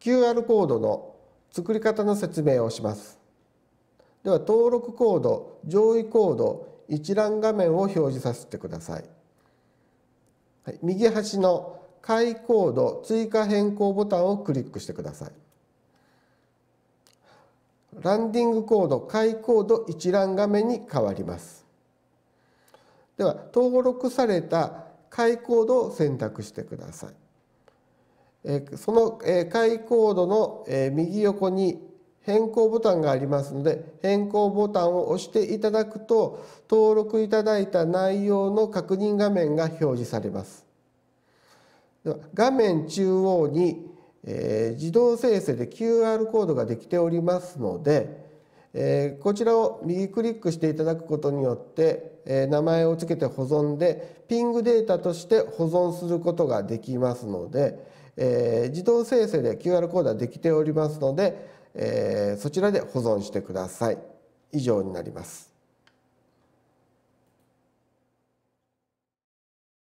QR コードの作り方の説明をしますでは登録コード上位コード一覧画面を表示させてください、はい、右端の解コード追加変更ボタンをクリックしてくださいランディングコード解コード一覧画面に変わりますでは登録された解コードを選択してくださいその解コードの右横に変更ボタンがありますので変更ボタンを押していただくと登録いただいた内容の確認画面が表示されます。画面中央に自動生成で QR コードができておりますのでこちらを右クリックしていただくことによって名前を付けて保存でピングデータとして保存することができますのでえー、自動生成で QR コードはできておりますので、えー、そちらで保存してください。以上になります。